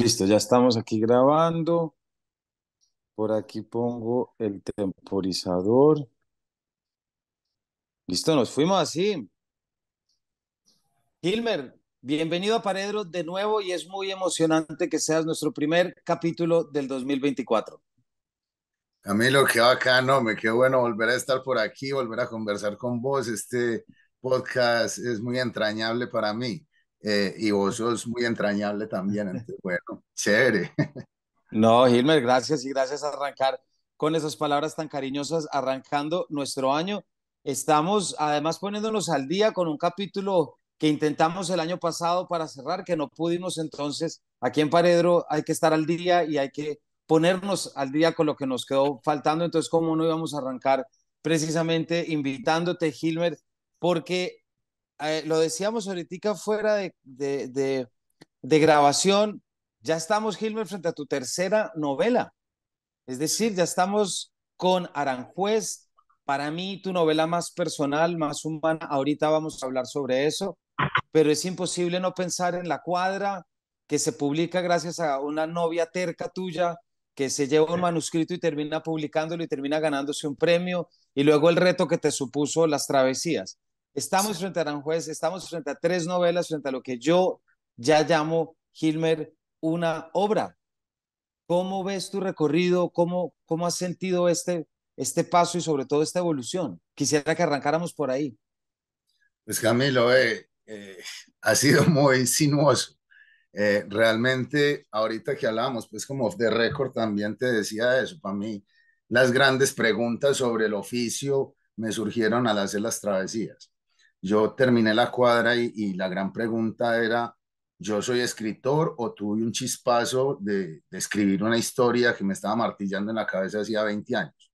Listo, ya estamos aquí grabando. Por aquí pongo el temporizador. Listo, nos fuimos así. Hilmer, bienvenido a Paredro de nuevo y es muy emocionante que seas nuestro primer capítulo del 2024. Camilo, acá no me quedó bueno volver a estar por aquí, volver a conversar con vos. Este podcast es muy entrañable para mí. Eh, y vos sos muy entrañable también. bueno, chévere. No, Gilmer, gracias y gracias a arrancar con esas palabras tan cariñosas, arrancando nuestro año. Estamos además poniéndonos al día con un capítulo que intentamos el año pasado para cerrar, que no pudimos entonces. Aquí en Paredro hay que estar al día y hay que ponernos al día con lo que nos quedó faltando. Entonces, ¿cómo no íbamos a arrancar precisamente invitándote, Gilmer? Porque eh, lo decíamos ahorita fuera de, de, de, grabación, ya estamos, Gilmer, frente a tu tercera novela. Es decir, ya estamos con Aranjuez. Para mí, tu novela más personal, más humana, ahorita vamos a hablar sobre eso, pero es imposible no pensar en La Cuadra, que se publica gracias a una novia terca tuya, que se lleva un manuscrito y termina publicándolo y termina ganándose un premio, y luego el reto que te supuso las travesías. Estamos frente a Aranjuez, estamos frente a tres novelas, frente a lo que yo ya llamo, Hilmer, una obra. ¿Cómo ves tu recorrido? ¿Cómo, cómo has sentido este, este paso y sobre todo esta evolución? Quisiera que arrancáramos por ahí. Pues Camilo, eh, eh ha sido muy sinuoso. Eh, realmente, ahorita que hablábamos, pues como off the record también te decía eso, para mí las grandes preguntas sobre el oficio me surgieron al hacer las travesías yo terminé la cuadra y, la gran pregunta era, ¿yo soy escritor o tuve un chispazo de, escribir una historia que me estaba martillando en la cabeza hacía 20 años?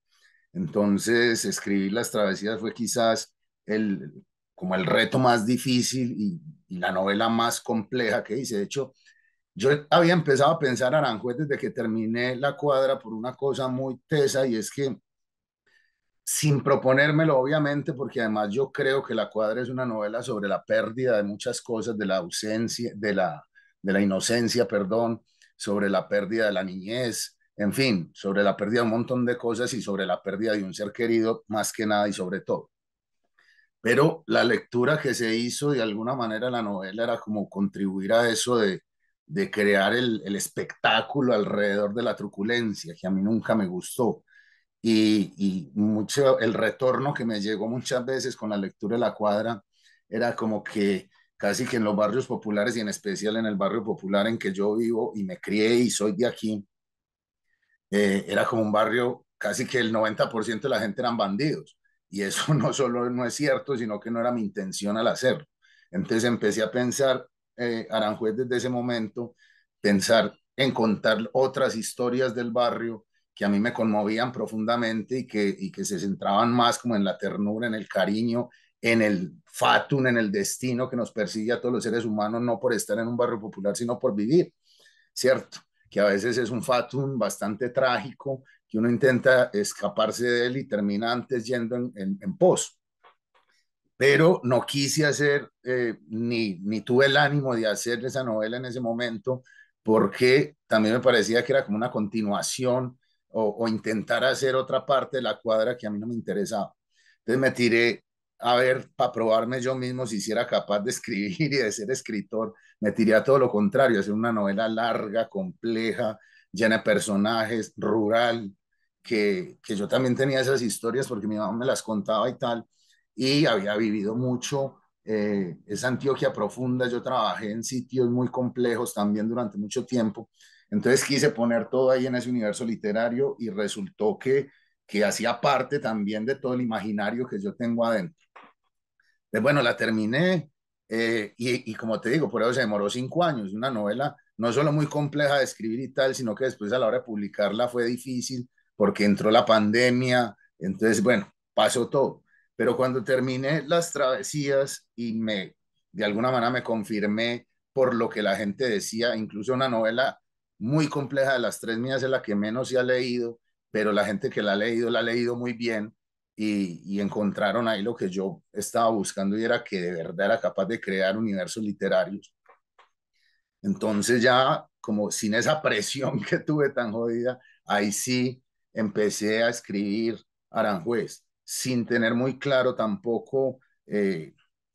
Entonces, escribir las travesías fue quizás el, como el reto más difícil y, y la novela más compleja que hice. De hecho, yo había empezado a pensar Aranjuez desde que terminé la cuadra por una cosa muy tesa y es que sin proponérmelo, obviamente, porque además yo creo que La Cuadra es una novela sobre la pérdida de muchas cosas, de la ausencia, de la, de la inocencia, perdón, sobre la pérdida de la niñez, en fin, sobre la pérdida de un montón de cosas y sobre la pérdida de un ser querido, más que nada y sobre todo. Pero la lectura que se hizo de alguna manera la novela era como contribuir a eso de, crear el espectáculo alrededor de la truculencia, que a mí nunca me gustó y, mucho el retorno que me llegó muchas veces con la lectura de la cuadra era como que casi que en los barrios populares y en especial en el barrio popular en que yo vivo y me crié y soy de aquí, eh, era como un barrio casi que el 90% de la gente eran bandidos y eso no solo no es cierto, sino que no era mi intención al hacerlo. Entonces empecé a pensar, eh, Aranjuez desde ese momento, pensar en contar otras historias del barrio que a mí me conmovían profundamente y que, y que se centraban más como en la ternura, en el cariño, en el fatum, en el destino que nos persigue a todos los seres humanos, no por estar en un barrio popular, sino por vivir, ¿cierto? Que a veces es un fatum bastante trágico, que uno intenta escaparse de él y termina antes yendo en, en, pos. Pero no quise hacer, eh, ni, ni tuve el ánimo de hacer esa novela en ese momento, porque también me parecía que era como una continuación o, intentar hacer otra parte de la cuadra que a mí no me interesaba. Entonces me tiré a ver, para probarme yo mismo si era capaz de escribir y de ser escritor, me tiré a todo lo contrario, hacer una novela larga, compleja, llena de personajes, rural, que, yo también tenía esas historias porque mi mamá me las contaba y tal, y había vivido mucho eh, esa Antioquia profunda, yo trabajé en sitios muy complejos también durante mucho tiempo, entonces quise poner todo ahí en ese universo literario y resultó que, que hacía parte también de todo el imaginario que yo tengo adentro. Entonces, eh, bueno, la terminé eh, y, y, como te digo, por eso se demoró cinco años. Una novela no solo muy compleja de escribir y tal, sino que después a la hora de publicarla fue difícil porque entró la pandemia. Entonces, bueno, pasó todo. Pero cuando terminé las travesías y me, de alguna manera me confirmé por lo que la gente decía, incluso una novela muy compleja de las tres mías, es la que menos se ha leído, pero la gente que la ha leído la ha leído muy bien y, encontraron ahí lo que yo estaba buscando y era que de verdad era capaz de crear universos literarios. Entonces ya como sin esa presión que tuve tan jodida, ahí sí empecé a escribir Aranjuez, sin tener muy claro tampoco eh,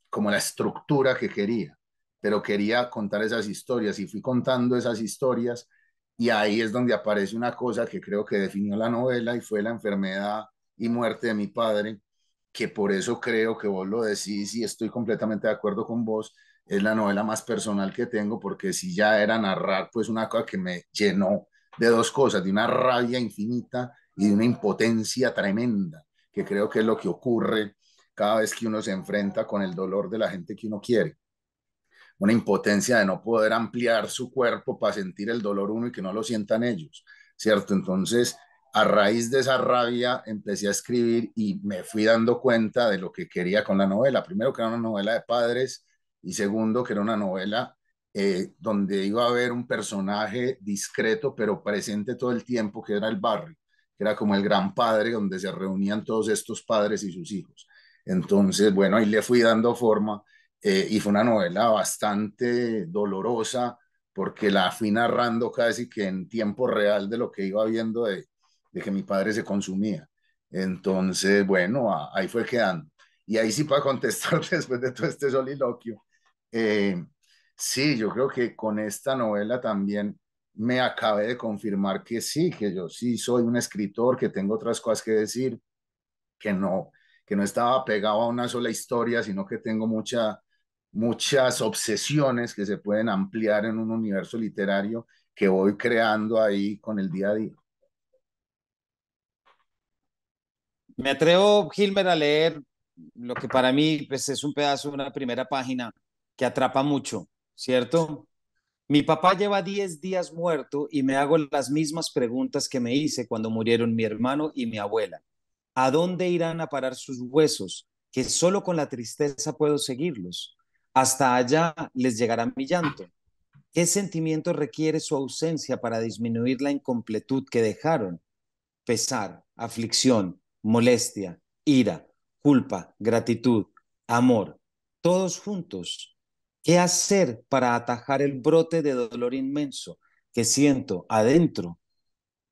como la estructura que quería pero quería contar esas historias y fui contando esas historias y ahí es donde aparece una cosa que creo que definió la novela y fue la enfermedad y muerte de mi padre, que por eso creo que vos lo decís y estoy completamente de acuerdo con vos, es la novela más personal que tengo porque si ya era narrar pues una cosa que me llenó de dos cosas, de una rabia infinita y de una impotencia tremenda, que creo que es lo que ocurre cada vez que uno se enfrenta con el dolor de la gente que uno quiere una impotencia de no poder ampliar su cuerpo para sentir el dolor uno y que no lo sientan ellos, ¿cierto? Entonces, a raíz de esa rabia empecé a escribir y me fui dando cuenta de lo que quería con la novela. Primero que era una novela de padres y segundo que era una novela eh, donde iba a haber un personaje discreto pero presente todo el tiempo que era el barrio, que era como el gran padre donde se reunían todos estos padres y sus hijos. Entonces, bueno, ahí le fui dando forma eh, y fue una novela bastante dolorosa porque la fui narrando casi que en tiempo real de lo que iba viendo de, de que mi padre se consumía. Entonces, bueno, ahí fue quedando. Y ahí sí para contestar después de todo este soliloquio, eh, sí, yo creo que con esta novela también me acabé de confirmar que sí, que yo sí soy un escritor, que tengo otras cosas que decir, que no, que no estaba pegado a una sola historia, sino que tengo mucha muchas obsesiones que se pueden ampliar en un universo literario que voy creando ahí con el día a día. Me atrevo, Hilmer, a leer lo que para mí pues, es un pedazo, de una primera página que atrapa mucho, ¿cierto? Mi papá lleva 10 días muerto y me hago las mismas preguntas que me hice cuando murieron mi hermano y mi abuela. ¿A dónde irán a parar sus huesos? Que solo con la tristeza puedo seguirlos. Hasta allá les llegará mi llanto. ¿Qué sentimiento requiere su ausencia para disminuir la incompletud que dejaron? Pesar, aflicción, molestia, ira, culpa, gratitud, amor, todos juntos. ¿Qué hacer para atajar el brote de dolor inmenso que siento adentro?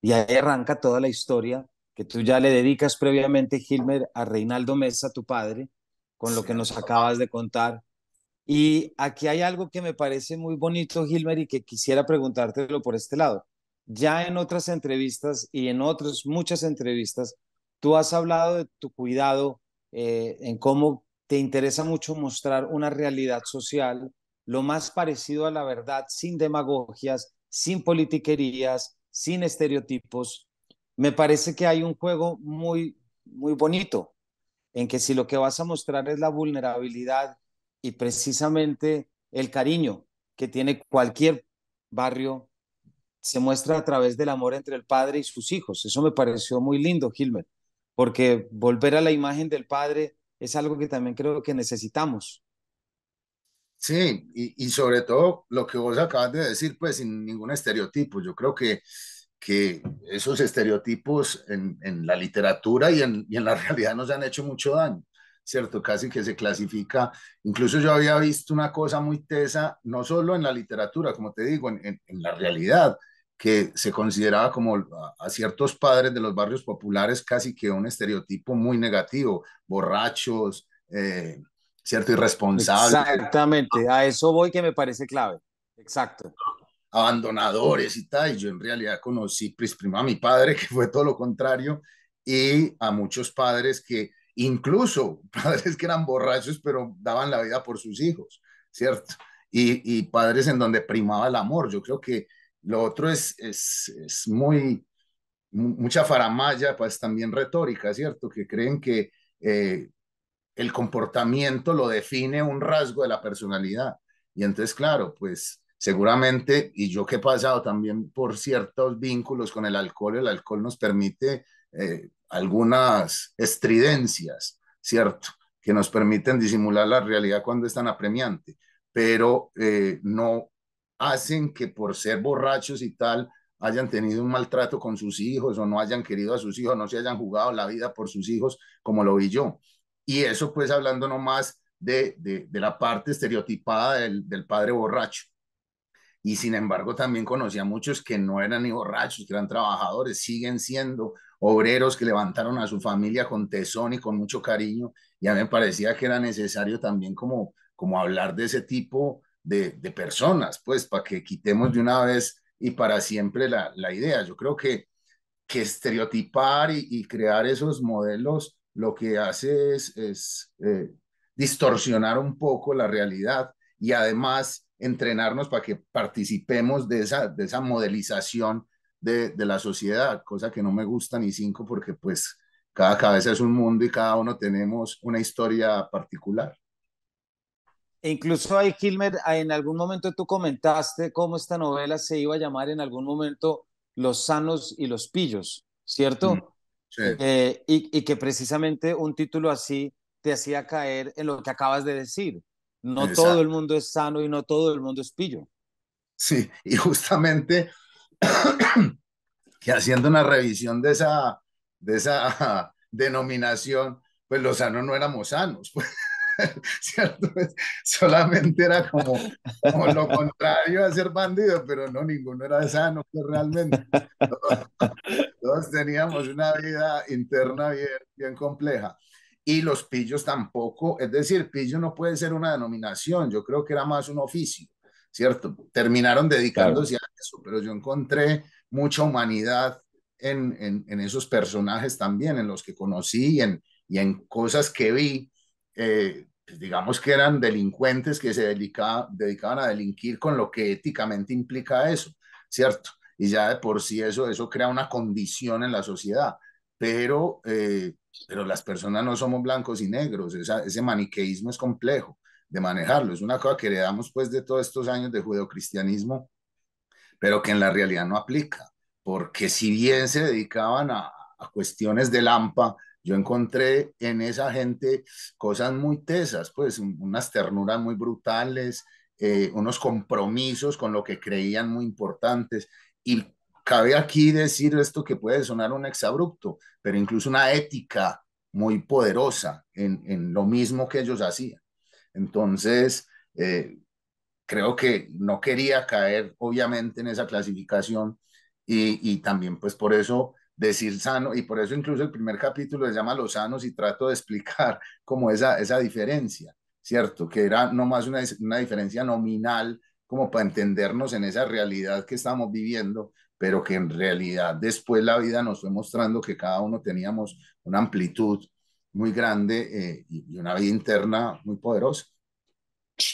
Y ahí arranca toda la historia que tú ya le dedicas previamente, Gilmer, a Reinaldo Mesa, tu padre, con lo que nos acabas de contar y aquí hay algo que me parece muy bonito, Gilmer, y que quisiera preguntártelo por este lado. Ya en otras entrevistas y en otras muchas entrevistas, tú has hablado de tu cuidado, eh, en cómo te interesa mucho mostrar una realidad social lo más parecido a la verdad, sin demagogias, sin politiquerías, sin estereotipos. Me parece que hay un juego muy, muy bonito, en que si lo que vas a mostrar es la vulnerabilidad y precisamente el cariño que tiene cualquier barrio se muestra a través del amor entre el padre y sus hijos. Eso me pareció muy lindo, Gilmer, porque volver a la imagen del padre es algo que también creo que necesitamos. Sí, y, y sobre todo lo que vos acabas de decir, pues sin ningún estereotipo. Yo creo que, que esos estereotipos en, la literatura y en, y en la realidad nos han hecho mucho daño. ¿cierto? Casi que se clasifica. Incluso yo había visto una cosa muy tesa, no solo en la literatura, como te digo, en, en, la realidad, que se consideraba como a, ciertos padres de los barrios populares casi que un estereotipo muy negativo, borrachos, eh, ¿cierto? Irresponsables. Exactamente, a eso voy que me parece clave. Exacto. Abandonadores y tal. Y yo en realidad conocí pues, primero a mi padre, que fue todo lo contrario, y a muchos padres que incluso padres que eran borrachos, pero daban la vida por sus hijos, ¿cierto? Y, padres en donde primaba el amor. Yo creo que lo otro es, es, es muy, mucha faramaya, pues también retórica, ¿cierto? Que creen que eh, el comportamiento lo define un rasgo de la personalidad. Y entonces, claro, pues seguramente, y yo que he pasado también por ciertos vínculos con el alcohol, el alcohol nos permite eh, algunas estridencias, ¿cierto? Que nos permiten disimular la realidad cuando es tan apremiante, pero eh, no hacen que por ser borrachos y tal hayan tenido un maltrato con sus hijos o no hayan querido a sus hijos, no se hayan jugado la vida por sus hijos como lo vi yo. Y eso pues hablando nomás de, de, de la parte estereotipada del, del padre borracho. Y sin embargo también conocía a muchos que no eran ni borrachos, que eran trabajadores, siguen siendo, obreros que levantaron a su familia con tesón y con mucho cariño, y a mí me parecía que era necesario también como, como hablar de ese tipo de, personas, pues para que quitemos de una vez y para siempre la, idea. Yo creo que, que estereotipar y, crear esos modelos lo que hace es, eh, distorsionar un poco la realidad y además entrenarnos para que participemos de esa, de esa modelización de, la sociedad, cosa que no me gusta ni cinco porque pues cada cabeza es un mundo y cada uno tenemos una historia particular. E incluso ahí, Kilmer, en algún momento tú comentaste cómo esta novela se iba a llamar en algún momento Los sanos y los pillos, ¿cierto? Mm, eh, y, que precisamente un título así te hacía caer en lo que acabas de decir. No todo el mundo es sano y no todo el mundo es pillo. Sí, y justamente que haciendo una revisión de esa, de esa denominación, pues los sanos no éramos sanos, pues, ¿cierto? Pues, solamente era como, lo contrario a ser bandido, pero no, ninguno era sano pues, realmente. Todos, todos, teníamos una vida interna bien, bien compleja. Y los pillos tampoco, es decir, pillo no puede ser una denominación, yo creo que era más un oficio. ¿cierto? Terminaron dedicándose a eso, pero yo encontré mucha humanidad en, en, esos personajes también, en los que conocí y en, y en cosas que vi, eh, pues, digamos que eran delincuentes que se dedicaban a delinquir con lo que éticamente implica eso, ¿cierto? Y ya de por sí eso, eso crea una condición en la sociedad, pero, eh, pero las personas no somos blancos y negros, ese maniqueísmo es complejo de manejarlo. Es una cosa que heredamos pues de todos estos años de judeocristianismo, pero que en la realidad no aplica, porque si bien se dedicaban a, cuestiones de lampa, yo encontré en esa gente cosas muy tesas, pues unas ternuras muy brutales, eh, unos compromisos con lo que creían muy importantes. Y cabe aquí decir esto que puede sonar un exabrupto, pero incluso una ética muy poderosa en lo mismo que ellos hacían. Entonces, eh, creo que no quería caer, obviamente, en esa clasificación y, también, pues, por eso decir sano, y por eso incluso el primer capítulo se llama Los Sanos y trato de explicar como esa, esa diferencia, ¿cierto? Que era nomás una, una diferencia nominal como para entendernos en esa realidad que estamos viviendo, pero que en realidad después la vida nos fue mostrando que cada uno teníamos una amplitud muy grande eh, y una vida interna muy poderosa.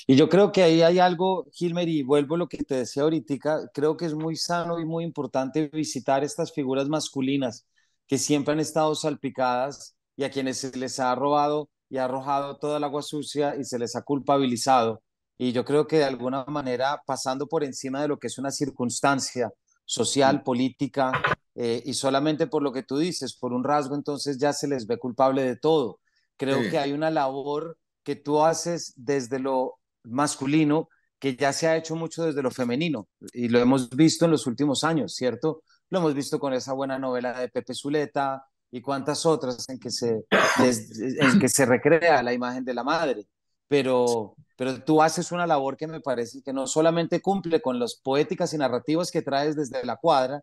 Y yo creo que ahí hay algo, Gilmer, y vuelvo a lo que te decía ahorita, creo que es muy sano y muy importante visitar estas figuras masculinas que siempre han estado salpicadas y a quienes se les ha robado y ha arrojado toda el agua sucia y se les ha culpabilizado. Y yo creo que de alguna manera, pasando por encima de lo que es una circunstancia, social, política, eh, y solamente por lo que tú dices, por un rasgo, entonces ya se les ve culpable de todo. Creo que hay una labor que tú haces desde lo masculino que ya se ha hecho mucho desde lo femenino y lo hemos visto en los últimos años, ¿cierto? Lo hemos visto con esa buena novela de Pepe Zuleta y cuantas otras en que se, en que se recrea la imagen de la madre. Pero, pero tú haces una labor que me parece que no solamente cumple con las poéticas y narrativas que traes desde la cuadra,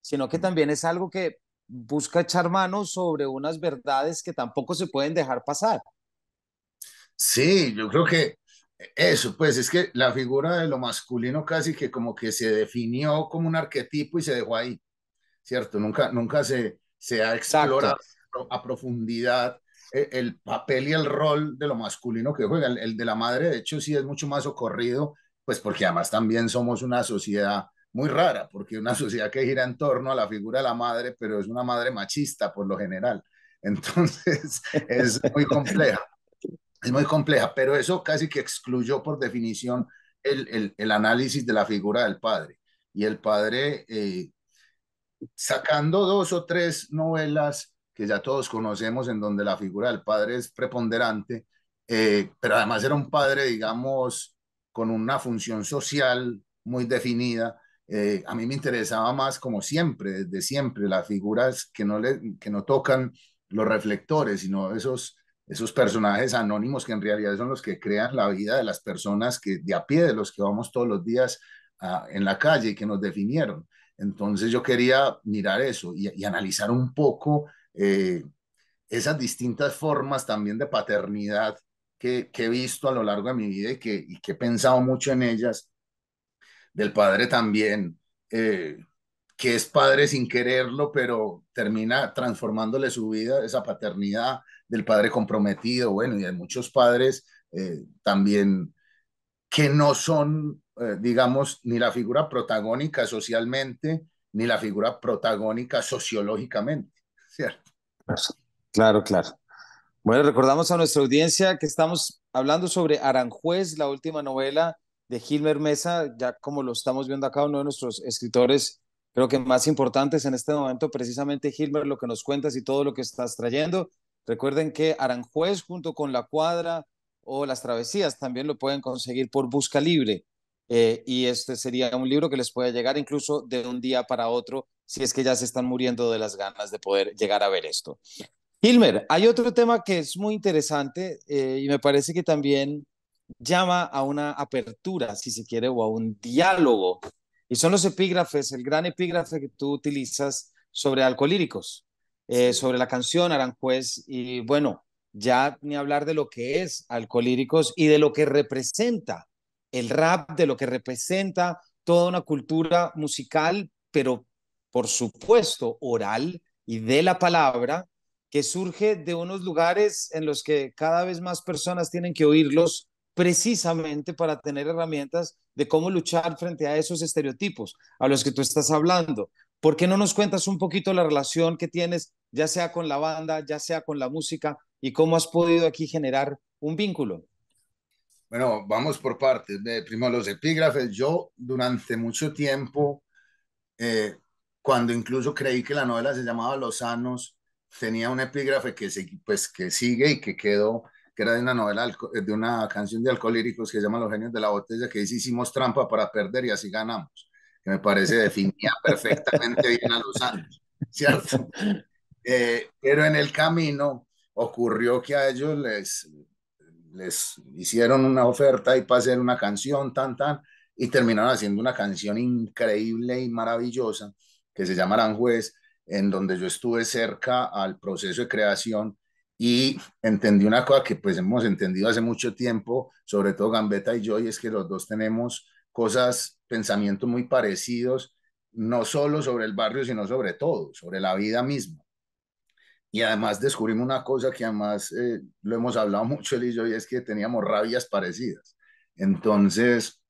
sino que también es algo que busca echar mano sobre unas verdades que tampoco se pueden dejar pasar. Sí, yo creo que eso, pues es que la figura de lo masculino casi que como que se definió como un arquetipo y se dejó ahí, ¿cierto? Nunca, nunca se, se ha explorado a profundidad e, el papel y el rol de lo masculino que juega. El, de la madre, de hecho, sí es mucho más socorrido, pues porque además también somos una sociedad muy rara, porque una sociedad que gira en torno a la figura de la madre, pero es una madre machista por lo general. Entonces, es muy compleja, es muy compleja, pero eso casi que excluyó por definición el, análisis de la figura del padre. Y el padre, eh, sacando dos o tres novelas, que ya todos conocemos, en donde la figura del padre es preponderante, eh, pero además era un padre, digamos, con una función social muy definida. Eh, a mí me interesaba más, como siempre, desde siempre, las figuras que no, le, que no tocan los reflectores, sino esos, esos personajes anónimos que en realidad son los que crean la vida de las personas que de a pie, de los que vamos todos los días ah, en la calle y que nos definieron. Entonces yo quería mirar eso y analizar un poco eh, esas distintas formas también de paternidad que, he visto a lo largo de mi vida y que, y que he pensado mucho en ellas, del padre también, eh, que es padre sin quererlo, pero termina transformándole su vida, esa paternidad del padre comprometido, bueno, y hay muchos padres eh, también que no son, digamos, ni la figura protagónica socialmente, ni la figura protagónica sociológicamente, ¿cierto? Claro, claro. Bueno, recordamos a nuestra audiencia que estamos hablando sobre Aranjuez, la última novela de Gilmer Mesa, ya como lo estamos viendo acá, uno de nuestros escritores, creo que más importantes en este momento, precisamente Gilmer, lo que nos cuentas y todo lo que estás trayendo. Recuerden que Aranjuez junto con La Cuadra o Las Travesías también lo pueden conseguir por Busca Libre. Eh, y este sería un libro que les pueda llegar incluso de un día para otro, si es que ya se están muriendo de las ganas de poder llegar a ver esto. Hilmer, hay otro tema que es muy interesante eh, y me parece que también llama a una apertura, si se quiere, o a un diálogo, y son los epígrafes, el gran epígrafe que tú utilizas sobre alcoholíricos, eh, sobre la canción Aranjuez, y bueno, ya ni hablar de lo que es alcoholíricos y de lo que representa el rap, de lo que representa toda una cultura musical, pero por supuesto oral y de la palabra, que surge de unos lugares en los que cada vez más personas tienen que oírlos precisamente para tener herramientas de cómo luchar frente a esos estereotipos a los que tú estás hablando. ¿Por qué no nos cuentas un poquito la relación que tienes, ya sea con la banda, ya sea con la música, y cómo has podido aquí generar un vínculo? Bueno, vamos por partes. Primero los epígrafes. Yo durante mucho tiempo, eh, cuando incluso creí que la novela se llamaba Los Sanos, tenía un epígrafe que, se, pues, que sigue y que quedó, que era de una novela, de una canción de alcohólicos que se llama Los Genios de la Botella, que dice hicimos trampa para perder y así ganamos, que me parece definía perfectamente bien a Los Sanos, ¿cierto? Eh, pero en el camino ocurrió que a ellos les les hicieron una oferta y para hacer una canción, tan, tan, y terminaron haciendo una canción increíble y maravillosa que se llama Aranjuez, en donde yo estuve cerca al proceso de creación y entendí una cosa que pues hemos entendido hace mucho tiempo, sobre todo Gambetta y yo, y es que los dos tenemos cosas, pensamientos muy parecidos, no solo sobre el barrio, sino sobre todo, sobre la vida misma. Y además descubrimos una cosa que además eh, lo hemos hablado mucho él y yo, y es que teníamos rabias parecidas. Entonces,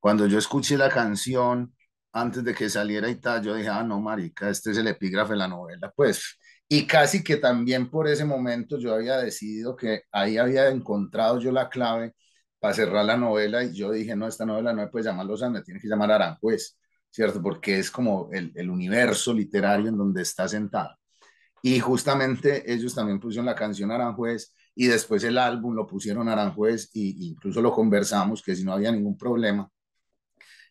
cuando yo escuché la canción antes de que saliera y tal, yo dije, ah, no, marica, este es el epígrafe de la novela, pues. Y casi que también por ese momento yo había decidido que ahí había encontrado yo la clave para cerrar la novela y yo dije, no, esta novela no me puede llamar Lozano, tiene que llamar Aranjuez, ¿cierto? Porque es como el, el universo literario en donde está sentada y justamente ellos también pusieron la canción Aranjuez y después el álbum lo pusieron Aranjuez e incluso lo conversamos que si no había ningún problema.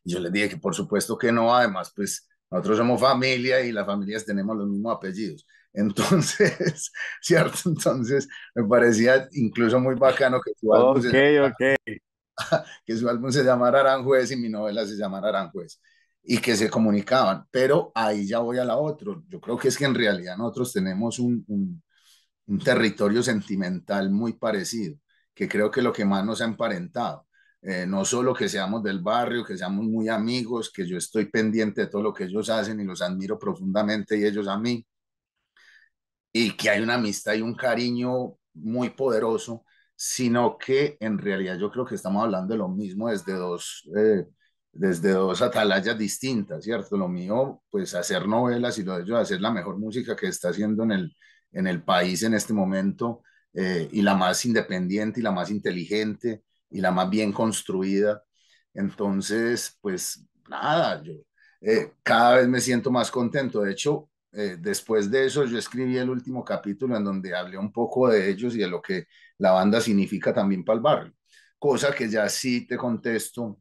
Y yo les dije que por supuesto que no, además pues nosotros somos familia y las familias tenemos los mismos apellidos. Entonces, ¿cierto? Entonces me parecía incluso muy bacano que su álbum, que su álbum se llamara Aranjuez y mi novela se llamara Aranjuez y que se comunicaban. Pero ahí ya voy a la otra. Yo creo que es que en realidad nosotros tenemos un, territorio sentimental muy parecido, que creo que lo que más nos ha emparentado. Eh, no solo que seamos del barrio, que seamos muy amigos, que yo estoy pendiente de todo lo que ellos hacen y los admiro profundamente y ellos a mí, y que hay una amistad y un cariño muy poderoso, sino que en realidad yo creo que estamos hablando de lo mismo desde dos eh, desde dos atalayas distintas, ¿cierto? Lo mío, pues hacer novelas y lo de ellos hacer la mejor música que está haciendo en el, en el país en este momento eh, y la más independiente y la más inteligente y la más bien construida. Entonces, pues nada, yo eh, cada vez me siento más contento. De hecho, eh, después de eso yo escribí el último capítulo en donde hablé un poco de ellos y de lo que la banda significa también para el barrio. Cosa que ya sí te contesto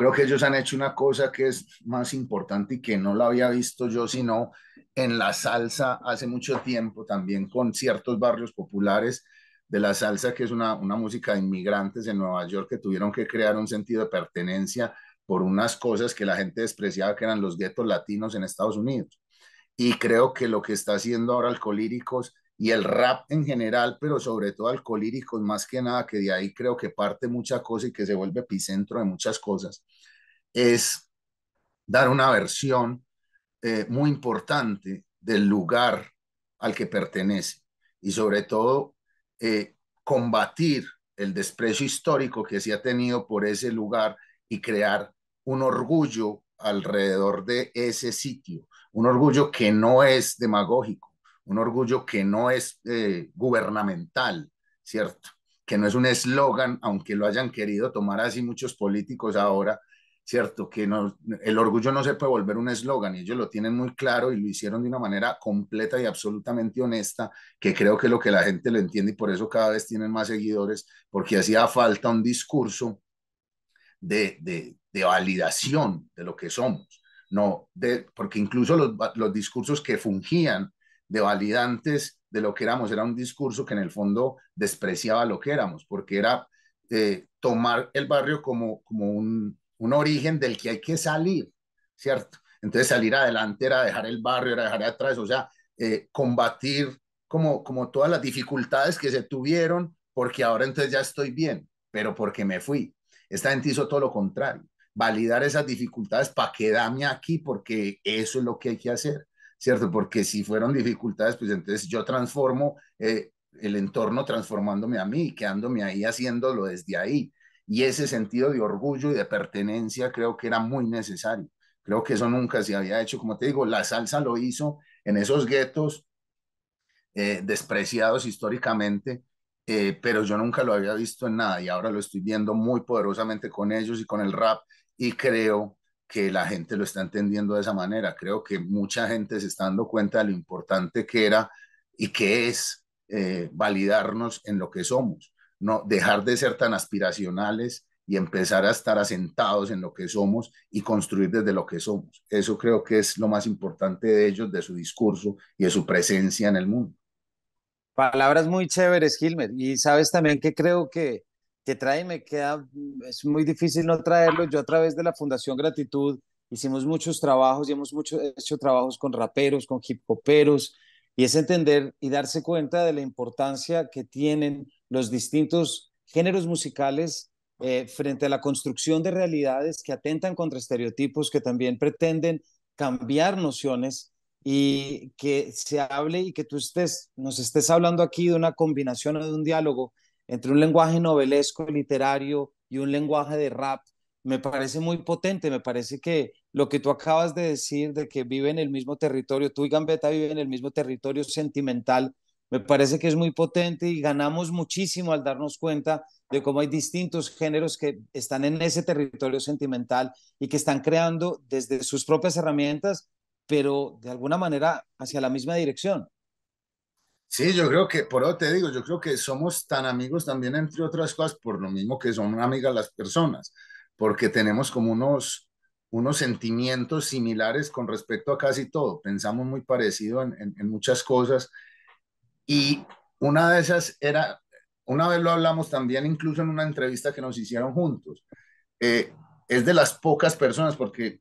creo que ellos han hecho una cosa que es más importante y que no la había visto yo, sino en la salsa hace mucho tiempo, también con ciertos barrios populares de la salsa, que es una, música de inmigrantes en Nueva York que tuvieron que crear un sentido de pertenencia por unas cosas que la gente despreciaba que eran los guetos latinos en Estados Unidos. Y creo que lo que está haciendo ahora Alcolíricos y el rap en general, pero sobre todo al es más que nada, que de ahí creo que parte mucha cosa y que se vuelve epicentro de muchas cosas, es dar una versión eh, muy importante del lugar al que pertenece y sobre todo eh, combatir el desprecio histórico que se ha tenido por ese lugar y crear un orgullo alrededor de ese sitio, un orgullo que no es demagógico un orgullo que no es eh, gubernamental, ¿cierto? Que no es un eslogan, aunque lo hayan querido tomar así muchos políticos ahora, ¿cierto? Que no, el orgullo no se puede volver un eslogan y ellos lo tienen muy claro y lo hicieron de una manera completa y absolutamente honesta, que creo que es lo que la gente lo entiende y por eso cada vez tienen más seguidores, porque hacía falta un discurso de, de, de validación de lo que somos, no de, porque incluso los, los discursos que fungían de validantes de lo que éramos, era un discurso que en el fondo despreciaba lo que éramos, porque era eh, tomar el barrio como, como un, un origen del que hay que salir, ¿cierto? Entonces salir adelante era dejar el barrio, era dejar atrás, o sea, eh, combatir como, como todas las dificultades que se tuvieron, porque ahora entonces ya estoy bien, pero porque me fui. Esta gente hizo todo lo contrario, validar esas dificultades para quedarme aquí, porque eso es lo que hay que hacer. ¿cierto? Porque si fueron dificultades, pues entonces yo transformo eh, el entorno transformándome a mí, quedándome ahí haciéndolo desde ahí. Y ese sentido de orgullo y de pertenencia creo que era muy necesario. Creo que eso nunca se había hecho. Como te digo, la salsa lo hizo en esos guetos eh, despreciados históricamente, eh, pero yo nunca lo había visto en nada y ahora lo estoy viendo muy poderosamente con ellos y con el rap y creo que la gente lo está entendiendo de esa manera. Creo que mucha gente se está dando cuenta de lo importante que era y que es eh, validarnos en lo que somos, no dejar de ser tan aspiracionales y empezar a estar asentados en lo que somos y construir desde lo que somos. Eso creo que es lo más importante de ellos, de su discurso y de su presencia en el mundo. Palabras muy chéveres, Gilmer. Y sabes también que creo que que trae me queda, mm, es muy difícil no traerlo. Yo a través de la Fundación Gratitud hicimos muchos trabajos y hemos mucho, hecho trabajos con raperos, con hip hoperos, y es entender y darse cuenta de la importancia que tienen los distintos géneros musicales eh, frente a la construcción de realidades que atentan contra estereotipos, que también pretenden cambiar nociones y que se hable y que tú estés, nos estés hablando aquí de una combinación o de un diálogo entre un lenguaje novelesco, literario y un lenguaje de rap, me parece muy potente, me parece que lo que tú acabas de decir de que vive en el mismo territorio, tú y Gambetta viven en el mismo territorio sentimental, me parece que es muy potente y ganamos muchísimo al darnos cuenta de cómo hay distintos géneros que están en ese territorio sentimental y que están creando desde sus propias herramientas, pero de alguna manera hacia la misma dirección. Sí, yo creo que, por eso te digo, yo creo que somos tan amigos también, entre otras cosas, por lo mismo que son amigas las personas, porque tenemos como unos, unos sentimientos similares con respecto a casi todo, pensamos muy parecido en, en, muchas cosas. Y una de esas era, una vez lo hablamos también incluso en una entrevista que nos hicieron juntos, eh, es de las pocas personas, porque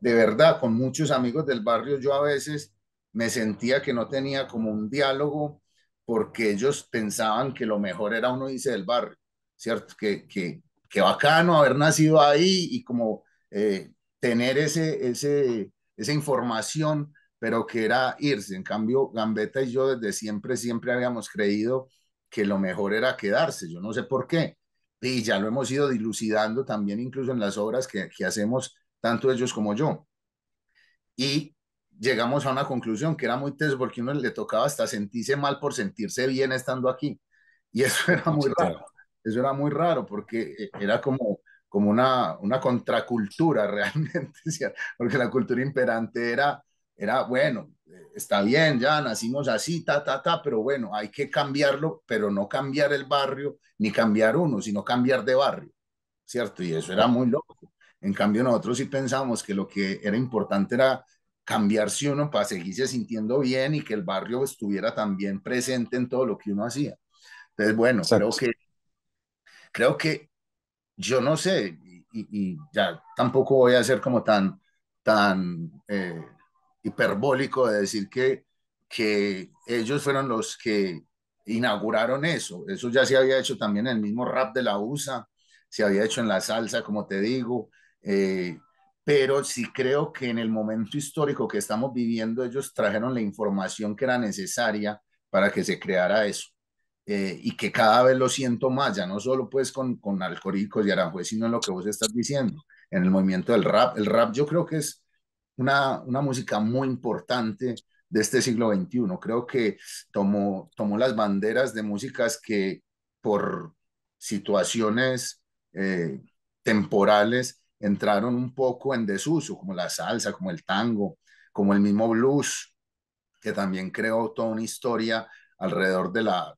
de verdad con muchos amigos del barrio yo a veces me sentía que no tenía como un diálogo porque ellos pensaban que lo mejor era uno irse del barrio, ¿cierto? Que, que, que bacano haber nacido ahí y como eh, tener ese, ese, esa información, pero que era irse. En cambio, Gambetta y yo desde siempre, siempre habíamos creído que lo mejor era quedarse. Yo no sé por qué. Y ya lo hemos ido dilucidando también incluso en las obras que, que hacemos, tanto ellos como yo. Y llegamos a una conclusión que era muy teso porque uno le tocaba hasta sentirse mal por sentirse bien estando aquí. Y eso era muy raro, eso era muy raro porque era como, como una, una contracultura realmente, porque la cultura imperante era, era, bueno, está bien, ya nacimos así, ta, ta, ta, pero bueno, hay que cambiarlo, pero no cambiar el barrio ni cambiar uno, sino cambiar de barrio, ¿cierto? Y eso era muy loco. En cambio, nosotros sí pensamos que lo que era importante era cambiarse uno para seguirse sintiendo bien y que el barrio estuviera también presente en todo lo que uno hacía. Entonces, bueno, creo que, creo que yo no sé, y, ya tampoco voy a ser como tan, tan eh, hiperbólico de decir que, que ellos fueron los que inauguraron eso. Eso ya se había hecho también en el mismo rap de la USA, se había hecho en la salsa, como te digo. Eh, pero sí creo que en el momento histórico que estamos viviendo, ellos trajeron la información que era necesaria para que se creara eso. Eh, y que cada vez lo siento más, ya no solo pues con, con Alcoricos y Aranjuez, sino en lo que vos estás diciendo, en el movimiento del rap. El rap yo creo que es una, una música muy importante de este siglo XXI. Creo que tomó, tomó las banderas de músicas que por situaciones eh, temporales entraron un poco en desuso, como la salsa, como el tango, como el mismo blues, que también creó toda una historia alrededor de la,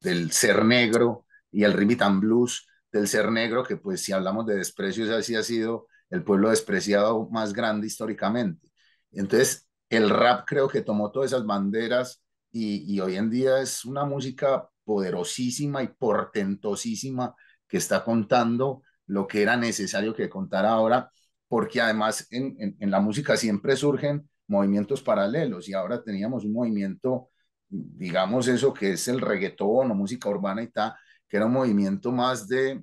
del ser negro y el rhythm blues del ser negro, que pues si hablamos de desprecio, ese ha sido el pueblo despreciado más grande históricamente. Entonces, el rap creo que tomó todas esas banderas y, y hoy en día es una música poderosísima y portentosísima que está contando lo que era necesario que contara ahora, porque además en, la música siempre surgen movimientos paralelos y ahora teníamos un movimiento, digamos eso que es el reggaetón o música urbana y tal, que era un movimiento más de,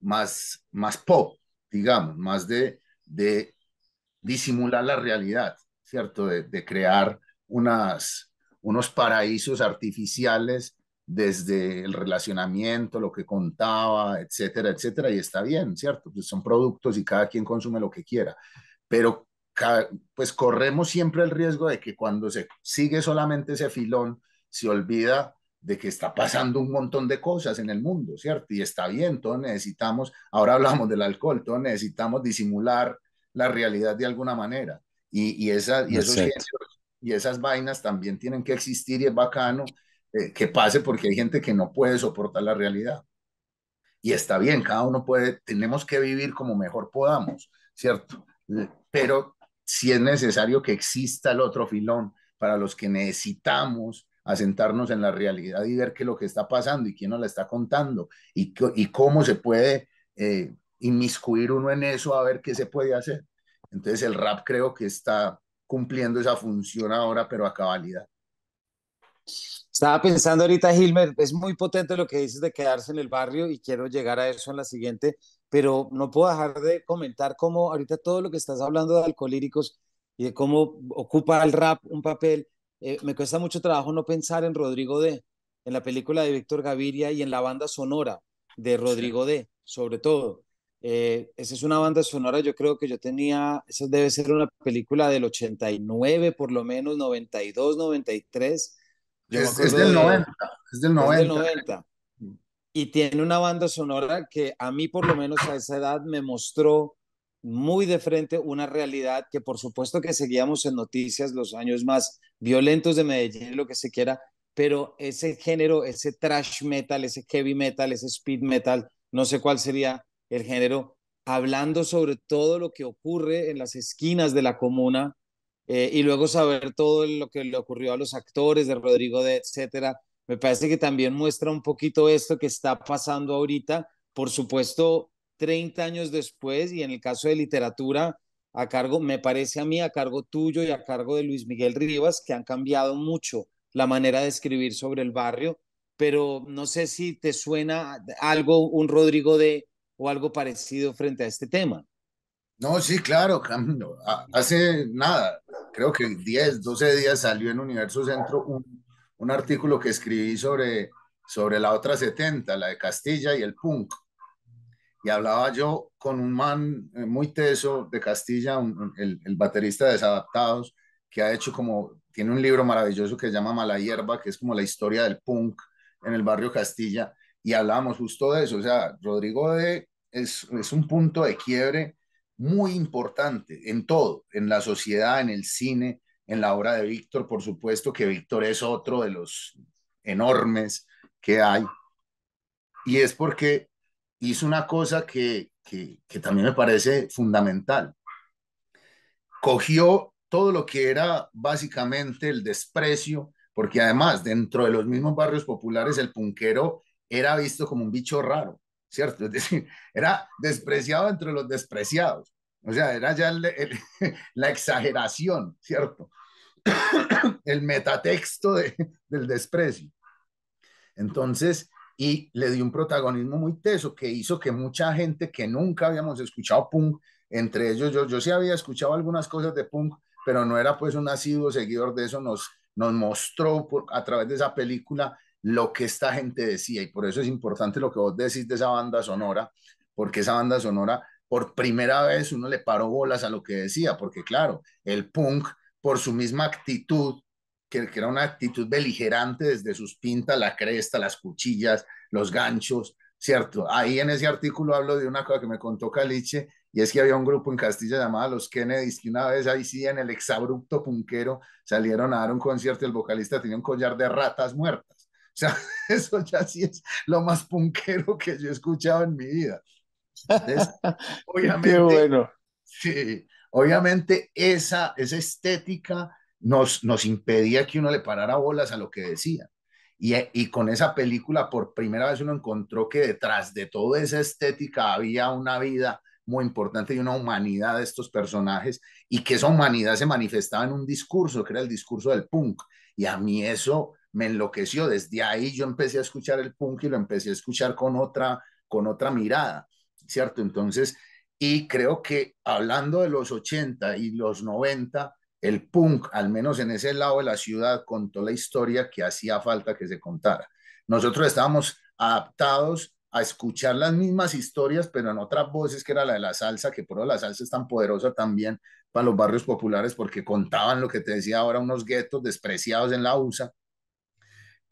más, más pop, digamos, más de, de disimular la realidad, ¿cierto? De, de crear unas, unos paraísos artificiales desde el relacionamiento, lo que contaba, etcétera, etcétera, y está bien, ¿cierto? Pues son productos y cada quien consume lo que quiera, pero pues corremos siempre el riesgo de que cuando se sigue solamente ese filón, se olvida de que está pasando un montón de cosas en el mundo, ¿cierto? Y está bien, todos necesitamos, ahora hablamos del alcohol, todos necesitamos disimular la realidad de alguna manera. Y, esa, y, y esas vainas también tienen que existir y es bacano eh, que pase porque hay gente que no puede soportar la realidad. Y está bien, cada uno puede, tenemos que vivir como mejor podamos, ¿cierto? Eh, pero si es necesario que exista el otro filón para los que necesitamos asentarnos en la realidad y ver qué es lo que está pasando y quién nos la está contando y, y cómo se puede eh, inmiscuir uno en eso a ver qué se puede hacer. Entonces el rap creo que está cumpliendo esa función ahora, pero a cabalidad. Estaba pensando ahorita, Hilmer, es muy potente lo que dices de quedarse en el barrio y quiero llegar a eso en la siguiente, pero no puedo dejar de comentar cómo ahorita todo lo que estás hablando de alcohólicos y de cómo ocupa el rap un papel, eh, me cuesta mucho trabajo no pensar en Rodrigo D, en la película de Víctor Gaviria y en la banda sonora de Rodrigo D, sobre todo. Eh, esa es una banda sonora, yo creo que yo tenía, esa debe ser una película del 89, por lo menos 92, 93 es, del 90, es del 90. Y tiene una banda sonora que a mí, por lo menos a esa edad, me mostró muy de frente una realidad que por supuesto que seguíamos en noticias los años más violentos de Medellín, lo que se quiera, pero ese género, ese trash metal, ese heavy metal, ese speed metal, no sé cuál sería el género, hablando sobre todo lo que ocurre en las esquinas de la comuna, eh, y luego saber todo lo que le ocurrió a los actores de Rodrigo de etcétera, me parece que también muestra un poquito esto que está pasando ahorita, por supuesto, 30 años después y en el caso de literatura a cargo, me parece a mí, a cargo tuyo y a cargo de Luis Miguel Rivas, que han cambiado mucho la manera de escribir sobre el barrio, pero no sé si te suena algo, un Rodrigo de o algo parecido frente a este tema. No, sí, claro. Hace nada, creo que 10, 12 días salió en Universo Centro un, artículo que escribí sobre, sobre la otra 70, la de Castilla y el punk. Y hablaba yo con un man eh, muy teso de Castilla, el, baterista de Desadaptados, que ha hecho como, tiene un libro maravilloso que se llama Mala Hierba, que es como la historia del punk en el barrio Castilla. Y hablábamos justo de eso. O sea, Rodrigo de, es, es un punto de quiebre muy importante en todo, en la sociedad, en el cine, en la obra de Víctor, por supuesto que Víctor es otro de los enormes que hay. Y es porque hizo una cosa que, que, también me parece fundamental. Cogió todo lo que era básicamente el desprecio, porque además dentro de los mismos barrios populares el punquero era visto como un bicho raro. ¿cierto? Es decir, era despreciado entre los despreciados. O sea, era ya la exageración, ¿cierto? El metatexto del desprecio. Entonces, y le dio un protagonismo muy teso que hizo que mucha gente que nunca habíamos escuchado punk, entre ellos yo, yo sí había escuchado algunas cosas de punk, pero no era pues un asiduo seguidor de eso, nos, nos mostró a través de esa película lo que esta gente decía y por eso es importante lo que vos decís de esa banda sonora, porque esa banda sonora por primera vez uno le paró bolas a lo que decía, porque claro, el punk por su misma actitud, que, era una actitud beligerante desde sus pintas, la cresta, las cuchillas, los ganchos, ¿cierto? Ahí en ese artículo hablo de una cosa que me contó Caliche, y es que había un grupo en Castilla llamado Los Kennedys, que una vez ahí sí, en el exabrupto punquero, salieron a dar un concierto y el vocalista tenía un collar de ratas muertas. O sea, eso ya sí es lo más punquero que yo he escuchado en mi vida. obviamente, bueno. Sí, obviamente esa, esa estética nos, nos impedía que uno le parara bolas a lo que decía. Y, y, con esa película por primera vez uno encontró que detrás de toda esa estética había una vida muy importante y una humanidad de estos personajes y que esa humanidad se manifestaba en un discurso, que era el discurso del punk. Y a mí eso me enloqueció. Desde ahí yo empecé a escuchar el punk y lo empecé a escuchar con otra, con otra mirada, ¿cierto? Entonces, y creo que hablando de los 80 y los 90, el punk, al menos en ese lado de la ciudad, contó la historia que hacía falta que se contara. Nosotros estábamos adaptados a escuchar las mismas historias, pero en otras voces, que era la de la salsa, que por eso la salsa es tan poderosa también para los barrios populares, porque contaban lo que te decía ahora, unos guetos despreciados en la USA,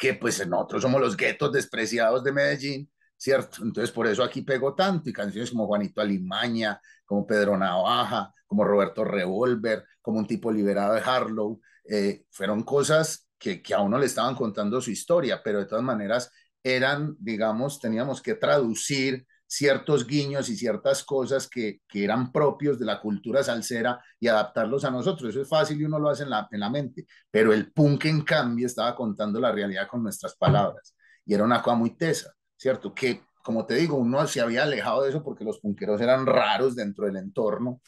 que pues nosotros somos los guetos despreciados de Medellín, ¿cierto? Entonces por eso aquí pegó tanto y canciones como Juanito Alimaña, como Pedro Navaja, como Roberto Revolver, como un tipo liberado de Harlow, eh, fueron cosas que, que a uno le estaban contando su historia, pero de todas maneras eran, digamos, teníamos que traducir ciertos guiños y ciertas cosas que, eran propios de la cultura salsera y adaptarlos a nosotros. Eso es fácil y uno lo hace en la, en la mente, pero el punk en cambio estaba contando la realidad con nuestras palabras y era una cosa muy tesa, ¿cierto? Que, como te digo, uno se había alejado de eso porque los punkeros eran raros dentro del entorno,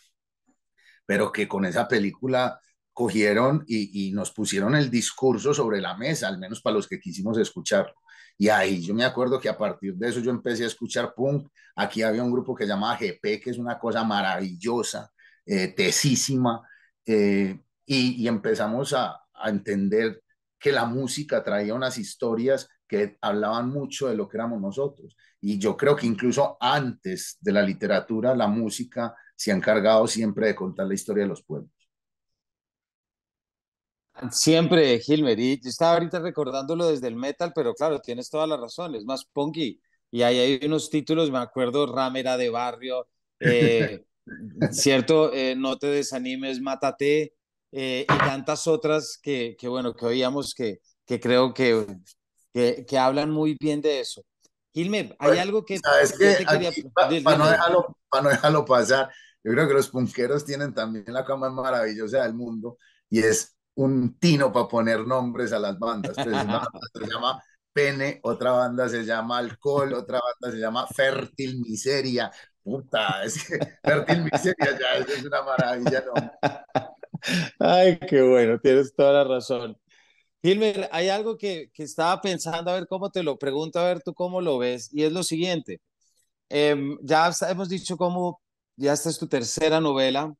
pero que con esa película cogieron y, y nos pusieron el discurso sobre la mesa, al menos para los que quisimos escucharlo. Y ahí yo me acuerdo que a partir de eso yo empecé a escuchar punk. Aquí había un grupo que se llamaba GP, que es una cosa maravillosa, eh, tesísima, eh, y, empezamos a, a entender que la música traía unas historias que hablaban mucho de lo que éramos nosotros. Y yo creo que incluso antes de la literatura, la música se ha encargado siempre de contar la historia de los pueblos. Siempre, Gilmer Y yo estaba ahorita recordándolo desde el metal, pero claro, tienes toda la razón, es más punky. Y ahí hay unos títulos, me acuerdo, Ramera de Barrio, eh, ¿cierto? Eh, no te desanimes, mátate. Eh, y tantas otras que, que, bueno, que oíamos que, que creo que, que, que hablan muy bien de eso. Gilmer, hay algo que... ¿Sabes que para no dejarlo pasar, yo creo que los punqueros tienen también la cama más maravillosa del mundo y es un tino para poner nombres a las bandas. Pues una banda se llama Pene, otra banda se llama Alcohol, otra banda se llama Fértil Miseria. Puta, Fértil Miseria ya es, una maravilla. ¿no? Ay, qué bueno, tienes toda la razón. Hilmer, hay algo que, que, estaba pensando, a ver cómo te lo pregunto, a ver tú cómo lo ves, y es lo siguiente. Em, ya hemos dicho cómo, ya esta es tu tercera novela,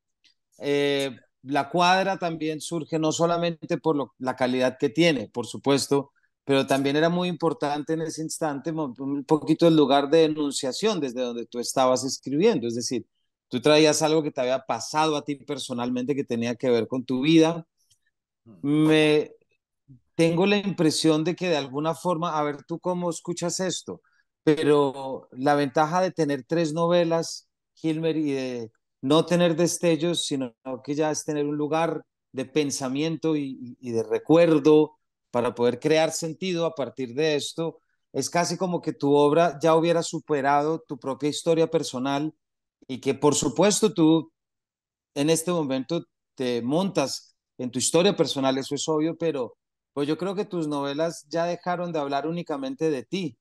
eh, la cuadra también surge no solamente por la calidad que tiene, por supuesto, pero también era muy importante en ese instante un poquito el lugar de enunciación desde donde tú estabas escribiendo, es decir, tú traías algo que te había pasado a ti personalmente que tenía que ver con tu vida. Mm. Me tengo la impresión de que de alguna forma, a ver tú cómo escuchas esto, pero la ventaja de tener tres novelas, Hilmer, y de no tener destellos, sino que ya es tener un lugar de pensamiento y, de recuerdo para poder crear sentido a partir de esto. Es casi como que tu obra ya hubiera superado tu propia historia personal y que por supuesto tú en este momento te montas en tu historia personal, eso es obvio, pero pues yo creo que tus novelas ya dejaron de hablar únicamente de ti.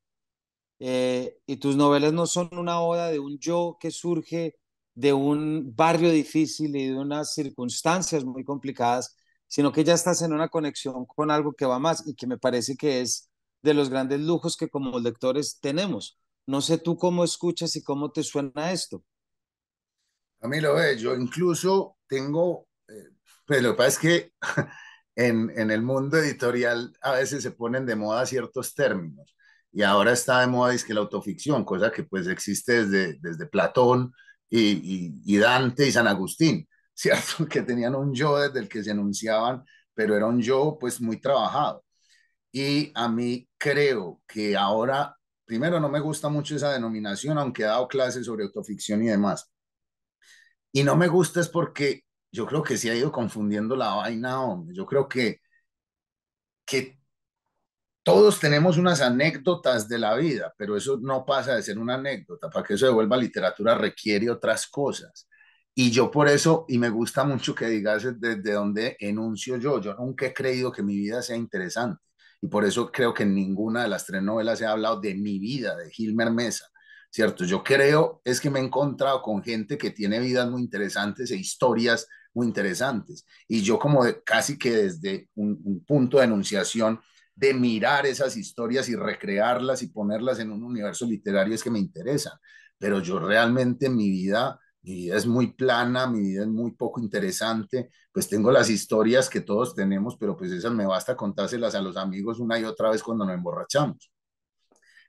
Eh, y tus novelas no son una oda de un yo que surge de un barrio difícil y de unas circunstancias muy complicadas, sino que ya estás en una conexión con algo que va más y que me parece que es de los grandes lujos que como lectores tenemos. No sé tú cómo escuchas y cómo te suena esto. A mí lo veo yo incluso tengo, pero eh, pues lo que pasa es que en, el mundo editorial a veces se ponen de moda ciertos términos y ahora está de moda es que la autoficción, cosa que pues existe desde, desde Platón y, Dante y San Agustín, ¿cierto? Que tenían un yo desde el que se anunciaban, pero era un yo pues muy trabajado. Y a mí creo que ahora, primero no me gusta mucho esa denominación, aunque he dado clases sobre autoficción y demás. Y no me gusta es porque yo creo que se ha ido confundiendo la vaina, hombre. Yo creo que, que todos tenemos unas anécdotas de la vida, pero eso no pasa de ser una anécdota. Para que eso devuelva literatura requiere otras cosas. Y yo por eso, y me gusta mucho que digas desde donde enuncio yo, yo nunca he creído que mi vida sea interesante. Y por eso creo que en ninguna de las tres novelas he hablado de mi vida, de Gilmer Mesa. ¿Cierto? Yo creo es que me he encontrado con gente que tiene vidas muy interesantes e historias muy interesantes. Y yo como casi que desde un punto de enunciación de mirar esas historias y recrearlas y ponerlas en un universo literario es que me interesa, Pero yo realmente mi vida, mi vida es muy plana, mi vida es muy poco interesante, pues tengo las historias que todos tenemos, pero pues esas me basta contárselas a los amigos una y otra vez cuando nos emborrachamos.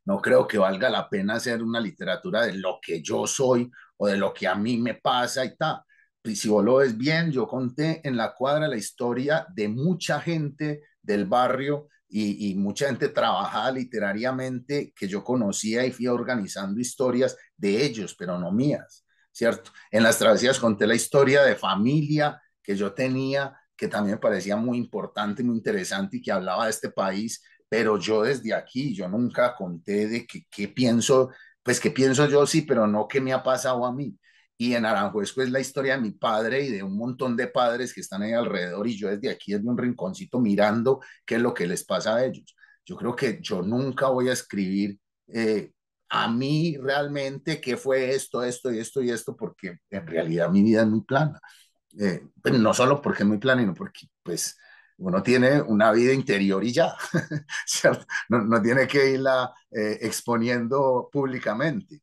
No creo que valga la pena hacer una literatura de lo que yo soy o de lo que a mí me pasa y tal. Pues si vos lo ves bien, yo conté en la cuadra la historia de mucha gente del barrio y, mucha gente trabajaba literariamente que yo conocía y fui organizando historias de ellos, pero no mías, ¿cierto? En las travesías conté la historia de familia que yo tenía, que también me parecía muy importante, muy interesante y que hablaba de este país, pero yo desde aquí, yo nunca conté de qué pienso, pues qué pienso yo sí, pero no qué me ha pasado a mí. Y en Aranjuez es pues, la historia de mi padre y de un montón de padres que están ahí alrededor y yo desde aquí, desde un rinconcito, mirando qué es lo que les pasa a ellos. Yo creo que yo nunca voy a escribir eh, a mí realmente qué fue esto, esto y esto y esto, porque en realidad mi vida es muy plana. Eh, pues, no solo porque es muy plana, sino porque pues uno tiene una vida interior y ya, no, no, tiene que irla eh, exponiendo públicamente.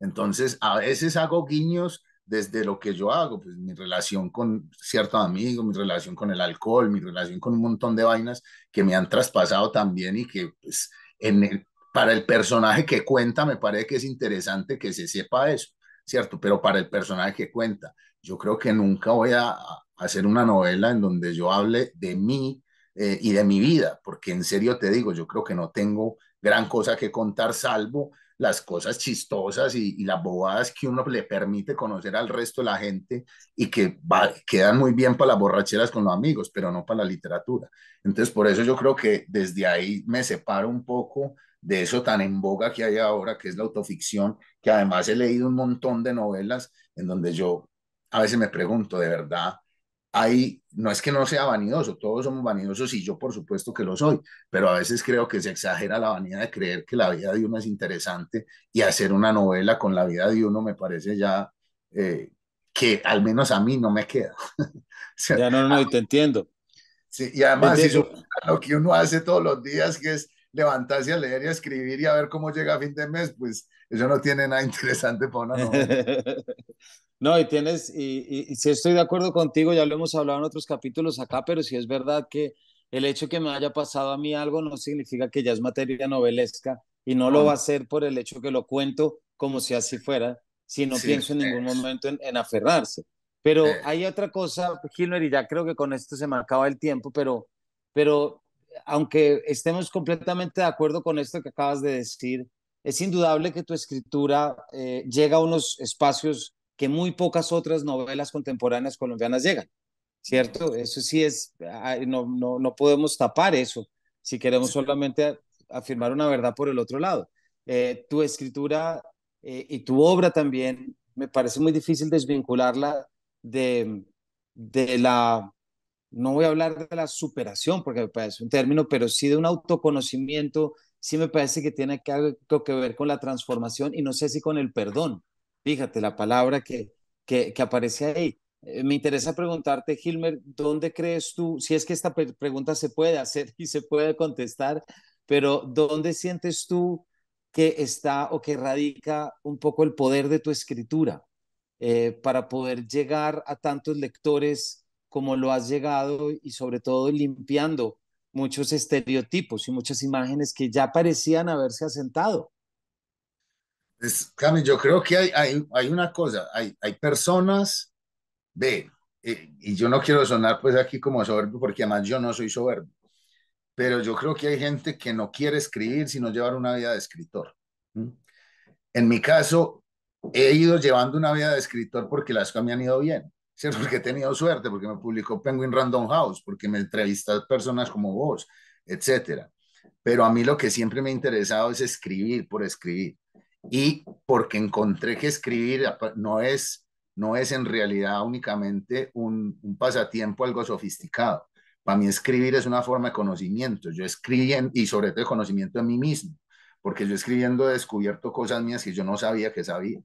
Entonces, a veces hago guiños desde lo que yo hago, pues mi relación con cierto amigo, mi relación con el alcohol, mi relación con un montón de vainas que me han traspasado también y que pues, en para el personaje que cuenta me parece que es interesante que se sepa eso, ¿cierto? Pero para el personaje que cuenta, yo creo que nunca voy a, hacer una novela en donde yo hable de mí eh, y de mi vida, porque en serio te digo, yo creo que no tengo gran cosa que contar salvo las cosas chistosas y, las bobadas que uno le permite conocer al resto de la gente y que quedan muy bien para las borracheras con los amigos, pero no para la literatura. Entonces, por eso yo creo que desde ahí me separo un poco de eso tan en boga que hay ahora, que es la autoficción, que además he leído un montón de novelas en donde yo a veces me pregunto, de verdad, no es que no sea vanidoso, todos somos vanidosos y yo por supuesto que lo soy, pero a veces creo que se exagera la vanidad de creer que la vida de uno es interesante y hacer una novela con la vida de uno me parece ya eh, que al menos a mí no me queda. ya no, no, te entiendo. Sí, y además lo que uno hace todos los días que es levantarse a leer y a escribir y a ver cómo llega a fin de mes, pues eso no tiene nada interesante para una no, y tienes, y, y, si estoy de acuerdo contigo, ya lo hemos hablado en otros capítulos acá, pero si es verdad que el hecho que me haya pasado a mí algo no significa que ya es materia novelesca y no lo va a ser por el hecho que lo cuento como si así fuera, si no pienso en ningún momento en, en aferrarse. Pero hay otra cosa, Gilmer, y ya creo que con esto se me acaba el tiempo, pero, pero aunque estemos completamente de acuerdo con esto que acabas de decir, es indudable que tu escritura eh, llega a unos espacios que muy pocas otras novelas contemporáneas colombianas llegan, ¿cierto? Eso sí es, no, no, no podemos tapar eso si queremos solamente afirmar una verdad por el otro lado. Eh, tu escritura eh, y tu obra también, me parece muy difícil desvincularla de, de la no voy a hablar de la superación, porque me parece un término, pero sí de un autoconocimiento, sí me parece que tiene que, algo que ver con la transformación y no sé si con el perdón. Fíjate la palabra que, que, aparece ahí. Eh, me interesa preguntarte, Gilmer, ¿dónde crees tú, si es que esta pregunta se puede hacer y se puede contestar, pero ¿dónde sientes tú que está o que radica un poco el poder de tu escritura eh, para poder llegar a tantos lectores como lo has llegado y sobre todo limpiando muchos estereotipos y muchas imágenes que ya parecían haberse asentado. Es, pues, yo creo que hay, hay, hay una cosa, hay, hay personas, ve, eh, y yo no quiero sonar pues aquí como soberbio porque además yo no soy soberbio, pero yo creo que hay gente que no quiere escribir sino llevar una vida de escritor. En mi caso, he ido llevando una vida de escritor porque las cosas me han ido bien porque he tenido suerte, porque me publicó Penguin Random House, porque me entrevistas personas como vos, etcétera. Pero a mí lo que siempre me ha interesado es escribir por escribir. Y porque encontré que escribir no es, no es en realidad únicamente un, un pasatiempo, algo sofisticado. Para mí escribir es una forma de conocimiento. Yo escribí y sobre todo de conocimiento de mí mismo, porque yo escribiendo he descubierto cosas mías que yo no sabía que sabía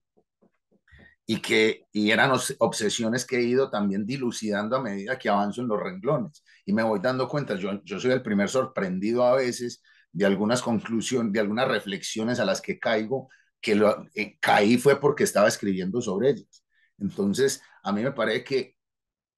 y que y eran obsesiones que he ido también dilucidando a medida que avanzo en los renglones y me voy dando cuenta, yo, yo soy el primer sorprendido a veces de algunas conclusiones, de algunas reflexiones a las que caigo, que lo, eh, caí fue porque estaba escribiendo sobre ellas. Entonces, a mí me parece que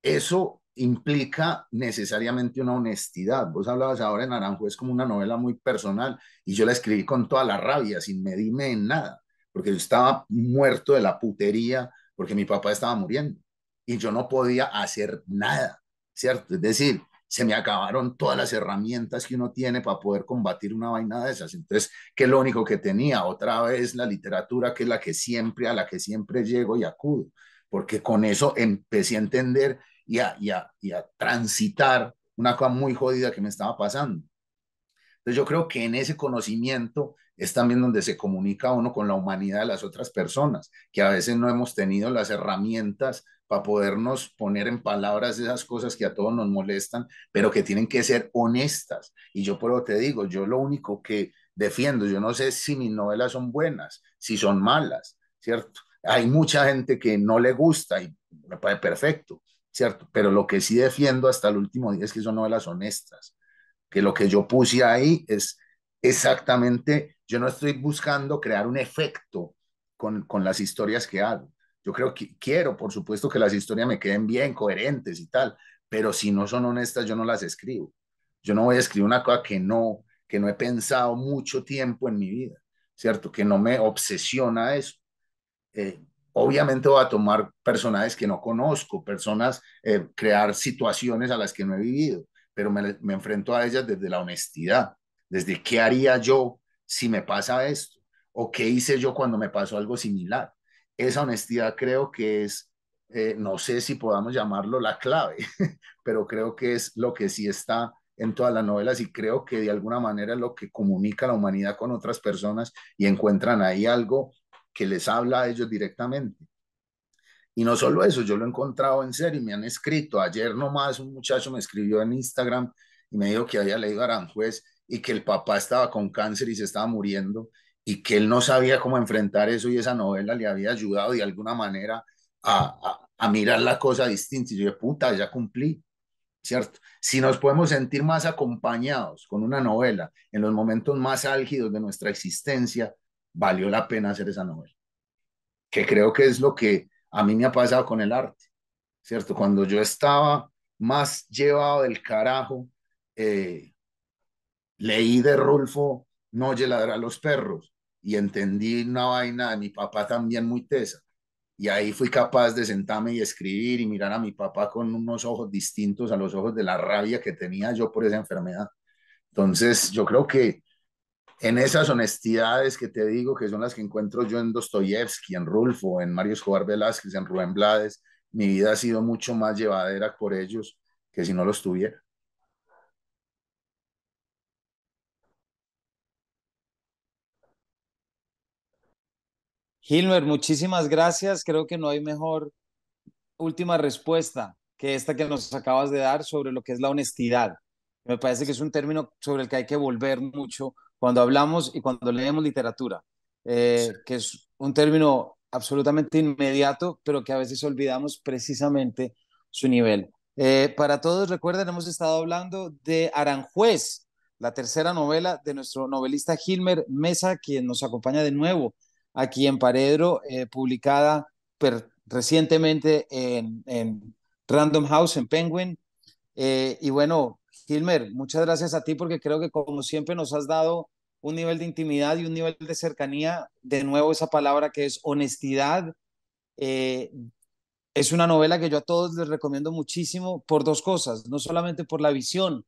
eso implica necesariamente una honestidad. Vos hablabas ahora en es como una novela muy personal y yo la escribí con toda la rabia, sin medirme en nada porque yo estaba muerto de la putería, porque mi papá estaba muriendo y yo no podía hacer nada, ¿cierto? Es decir, se me acabaron todas las herramientas que uno tiene para poder combatir una vaina de esas. Entonces, ¿qué lo único que tenía? Otra vez la literatura, que es la que siempre, a la que siempre llego y acudo, porque con eso empecé a entender y a, y a, y a transitar una cosa muy jodida que me estaba pasando. Entonces, yo creo que en ese conocimiento es también donde se comunica uno con la humanidad de las otras personas, que a veces no hemos tenido las herramientas para podernos poner en palabras esas cosas que a todos nos molestan, pero que tienen que ser honestas. Y yo por lo te digo, yo lo único que defiendo, yo no sé si mis novelas son buenas, si son malas, ¿cierto? Hay mucha gente que no le gusta y me parece perfecto, ¿cierto? Pero lo que sí defiendo hasta el último día es que son novelas honestas, que lo que yo puse ahí es exactamente, yo no estoy buscando crear un efecto con, con las historias que hago. Yo creo que quiero, por supuesto, que las historias me queden bien, coherentes y tal, pero si no son honestas, yo no las escribo. Yo no voy a escribir una cosa que no, que no he pensado mucho tiempo en mi vida, ¿cierto? Que no me obsesiona eso. Eh, obviamente voy a tomar personajes que no conozco, personas, eh, crear situaciones a las que no he vivido, pero me enfrento a ellas desde la honestidad, desde qué haría yo si me pasa esto o qué hice yo cuando me pasó algo similar. Esa honestidad creo que es, eh, no sé si podamos llamarlo la clave, pero creo que es lo que sí está en todas las novelas y creo que de alguna manera es lo que comunica la humanidad con otras personas y encuentran ahí algo que les habla a ellos directamente. Y no solo eso, yo lo he encontrado en serio y me han escrito. Ayer nomás un muchacho me escribió en Instagram y me dijo que había leído Aranjuez y que el papá estaba con cáncer y se estaba muriendo y que él no sabía cómo enfrentar eso y esa novela le había ayudado de alguna manera a, mirar la cosa distinta. Y yo, puta, ya cumplí, ¿cierto? Si nos podemos sentir más acompañados con una novela en los momentos más álgidos de nuestra existencia, valió la pena hacer esa novela. Que creo que es lo que a mí me ha pasado con el arte, ¿cierto? Cuando yo estaba más llevado del carajo, eh, leí de Rulfo oye ladrar a los perros y entendí una vaina de mi papá también muy tesa. Y ahí fui capaz de sentarme y escribir y mirar a mi papá con unos ojos distintos a los ojos de la rabia que tenía yo por esa enfermedad. Entonces, yo creo que en esas honestidades que te digo, que son las que encuentro yo en Dostoyevsky, en Rulfo, en Mario Escobar Velázquez, en Rubén Blades, mi vida ha sido mucho más llevadera por ellos que si no los tuviera. Hilmer, muchísimas gracias. Creo que no hay mejor última respuesta que esta que nos acabas de dar sobre lo que es la honestidad. Me parece que es un término sobre el que hay que volver mucho cuando hablamos y cuando leemos literatura, eh, que es un término absolutamente inmediato, pero que a veces olvidamos precisamente su nivel. Eh, para todos, recuerden, hemos estado hablando de Aranjuez, la tercera novela de nuestro novelista Gilmer Mesa, quien nos acompaña de nuevo aquí en Paredro, eh, publicada recientemente en, en, Random House, en Penguin. Eh, y bueno, Gilmer, muchas gracias a ti porque creo que como siempre nos has dado un nivel de intimidad y un nivel de cercanía, de nuevo esa palabra que es honestidad. Eh, es una novela que yo a todos les recomiendo muchísimo por dos cosas, no solamente por la visión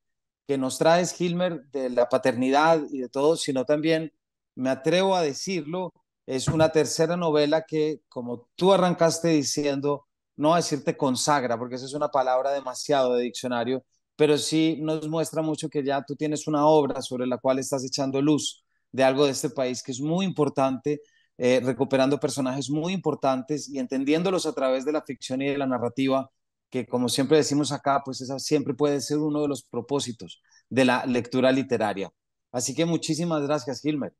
que nos traes, Gilmer, de la paternidad y de todo, sino también, me atrevo a decirlo, es una tercera novela que, como tú arrancaste diciendo, no a decirte consagra, porque esa es una palabra demasiado de diccionario, pero sí nos muestra mucho que ya tú tienes una obra sobre la cual estás echando luz de algo de este país que es muy importante, eh, recuperando personajes muy importantes y entendiéndolos a través de la ficción y de la narrativa, que como siempre decimos acá, pues esa siempre puede ser uno de los propósitos de la lectura literaria. Así que muchísimas gracias, Gilmer.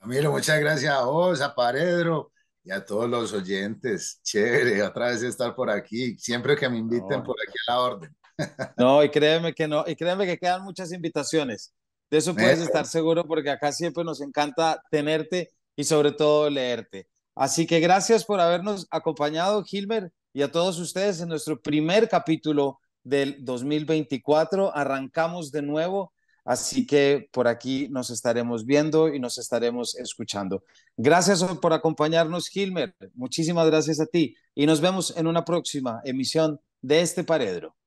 Camilo, muchas gracias a vos, a Paredro y a todos los oyentes. Chévere, otra vez estar por aquí. Siempre que me inviten por aquí a la orden. No, y créeme que no, y créeme que quedan muchas invitaciones. De eso puedes estar seguro porque acá siempre nos encanta tenerte y sobre todo leerte. Así que gracias por habernos acompañado, Gilmer, y a todos ustedes en nuestro primer capítulo del 2024. Arrancamos de nuevo Así que por aquí nos estaremos viendo y nos estaremos escuchando. Gracias por acompañarnos, Gilmer. Muchísimas gracias a ti. Y nos vemos en una próxima emisión de este Paredro.